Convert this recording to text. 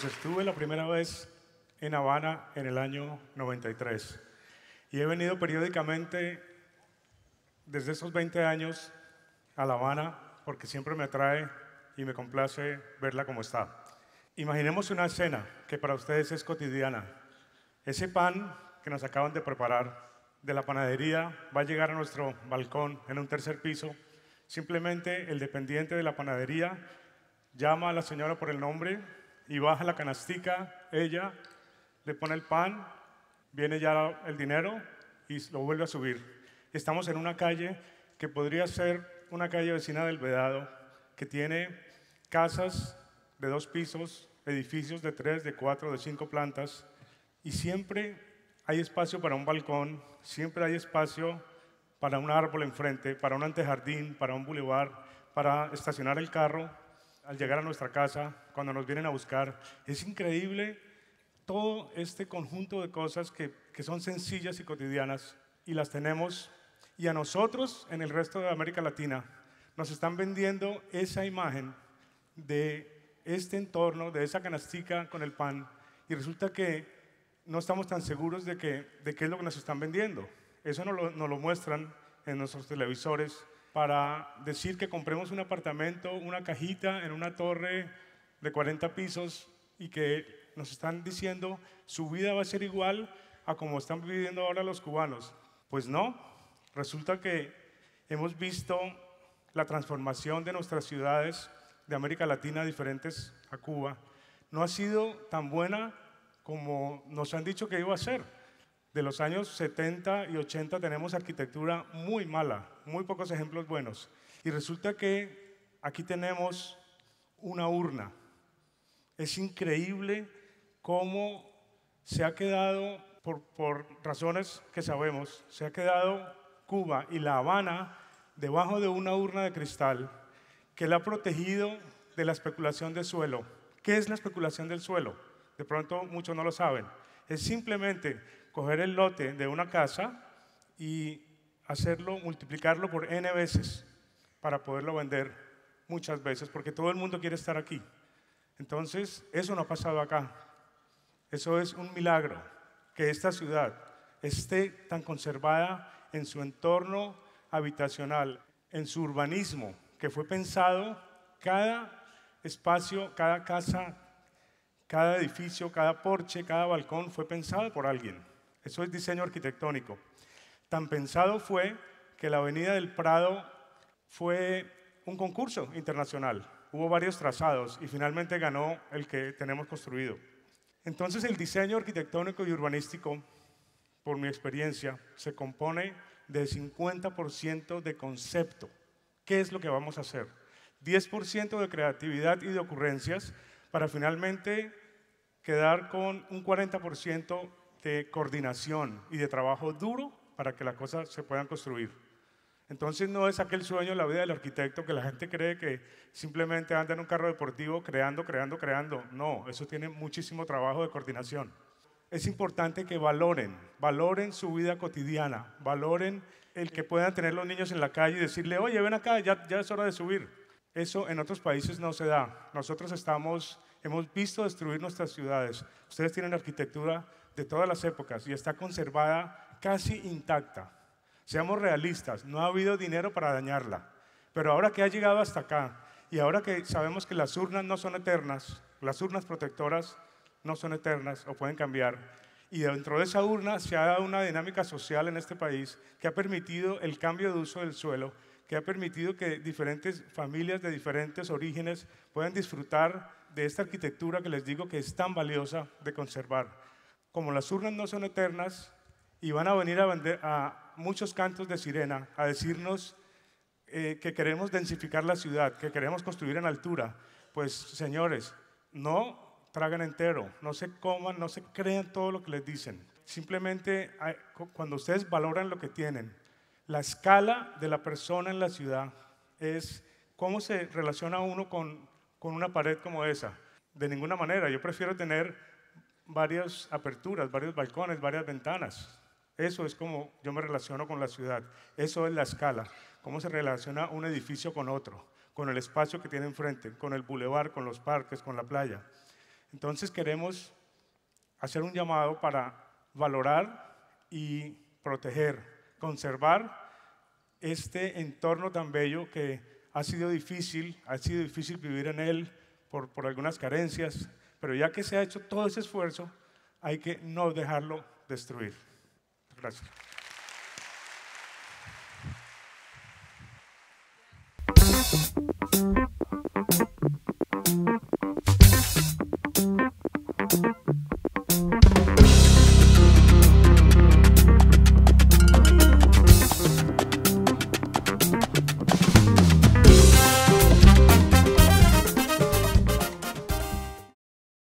Pues estuve la primera vez en Habana en el año 93 y he venido periódicamente desde esos 20 años a La Habana porque siempre me atrae y me complace verla como está. Imaginemos una escena que para ustedes es cotidiana. Ese pan que nos acaban de preparar de la panadería va a llegar a nuestro balcón en un tercer piso. Simplemente el dependiente de la panadería llama a la señora por el nombre y baja la canastica, ella le pone el pan, viene ya el dinero y lo vuelve a subir. Estamos en una calle que podría ser una calle vecina del Vedado, que tiene casas de dos pisos, edificios de tres, de cuatro, de cinco plantas, y siempre hay espacio para un balcón, siempre hay espacio para un árbol enfrente, para un antejardín, para un bulevar, para estacionar el carro al llegar a nuestra casa, cuando nos vienen a buscar. Es increíble todo este conjunto de cosas que, que son sencillas y cotidianas y las tenemos. Y a nosotros, en el resto de América Latina, nos están vendiendo esa imagen de este entorno, de esa canastica con el pan, y resulta que no estamos tan seguros de, que, de qué es lo que nos están vendiendo. Eso no lo, nos lo muestran en nuestros televisores, para decir que compremos un apartamento, una cajita en una torre de 40 pisos y que nos están diciendo su vida va a ser igual a como están viviendo ahora los cubanos. Pues no, resulta que hemos visto la transformación de nuestras ciudades de América Latina diferentes a Cuba. No ha sido tan buena como nos han dicho que iba a ser de los años 70 y 80 tenemos arquitectura muy mala, muy pocos ejemplos buenos. Y resulta que aquí tenemos una urna. Es increíble cómo se ha quedado, por, razones que sabemos, se ha quedado Cuba y La Habana debajo de una urna de cristal que la ha protegido de la especulación del suelo. ¿Qué es la especulación del suelo? De pronto muchos no lo saben. Es simplemente coger el lote de una casa y hacerlo, multiplicarlo por n veces para poderlo vender muchas veces, porque todo el mundo quiere estar aquí. Entonces, eso no ha pasado acá. Eso es un milagro, que esta ciudad esté tan conservada en su entorno habitacional, en su urbanismo, que fue pensado cada espacio, cada casa, cada edificio, cada porche, cada balcón fue pensado por alguien. Eso es diseño arquitectónico. Tan pensado fue que la Avenida del Prado fue un concurso internacional. Hubo varios trazados y finalmente ganó el que tenemos construido. Entonces el diseño arquitectónico y urbanístico, por mi experiencia, se compone de 50% de concepto. ¿Qué es lo que vamos a hacer? 10% de creatividad y de ocurrencias para finalmente quedar con un 40% de coordinación y de trabajo duro para que las cosas se puedan construir. Entonces no es aquel sueño la vida del arquitecto que la gente cree que simplemente anda en un carro deportivo creando, creando, creando. No, eso tiene muchísimo trabajo de coordinación. Es importante que valoren, valoren su vida cotidiana, valoren el que puedan tener los niños en la calle y decirle, oye, ven acá, ya, ya es hora de subir. Eso en otros países no se da. Nosotros estamos, hemos visto destruir nuestras ciudades. Ustedes tienen arquitectura de todas las épocas y está conservada casi intacta. Seamos realistas, no ha habido dinero para dañarla, pero ahora que ha llegado hasta acá y ahora que sabemos que las urnas no son eternas, las urnas protectoras no son eternas o pueden cambiar, y dentro de esa urna se ha dado una dinámica social en este país que ha permitido el cambio de uso del suelo, que ha permitido que diferentes familias de diferentes orígenes puedan disfrutar de esta arquitectura que les digo que es tan valiosa de conservar como las urnas no son eternas y van a venir a, a muchos cantos de sirena a decirnos eh, que queremos densificar la ciudad, que queremos construir en altura, pues señores, no tragan entero, no se coman, no se crean todo lo que les dicen. Simplemente cuando ustedes valoran lo que tienen, la escala de la persona en la ciudad es cómo se relaciona uno con, con una pared como esa. De ninguna manera, yo prefiero tener varias aperturas, varios balcones, varias ventanas. Eso es como yo me relaciono con la ciudad. Eso es la escala. Cómo se relaciona un edificio con otro, con el espacio que tiene enfrente, con el bulevar, con los parques, con la playa. Entonces queremos hacer un llamado para valorar y proteger, conservar este entorno tan bello que ha sido difícil, ha sido difícil vivir en él por, por algunas carencias, pero ya que se ha hecho todo ese esfuerzo, hay que no dejarlo destruir. Gracias.